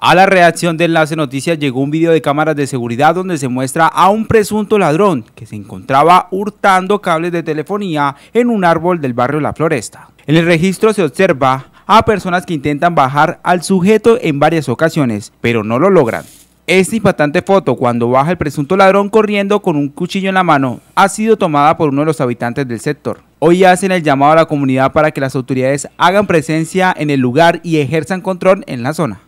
A la reacción de Enlace Noticias llegó un video de cámaras de seguridad donde se muestra a un presunto ladrón que se encontraba hurtando cables de telefonía en un árbol del barrio La Floresta. En el registro se observa a personas que intentan bajar al sujeto en varias ocasiones, pero no lo logran. Esta impactante foto, cuando baja el presunto ladrón corriendo con un cuchillo en la mano, ha sido tomada por uno de los habitantes del sector. Hoy hacen el llamado a la comunidad para que las autoridades hagan presencia en el lugar y ejerzan control en la zona.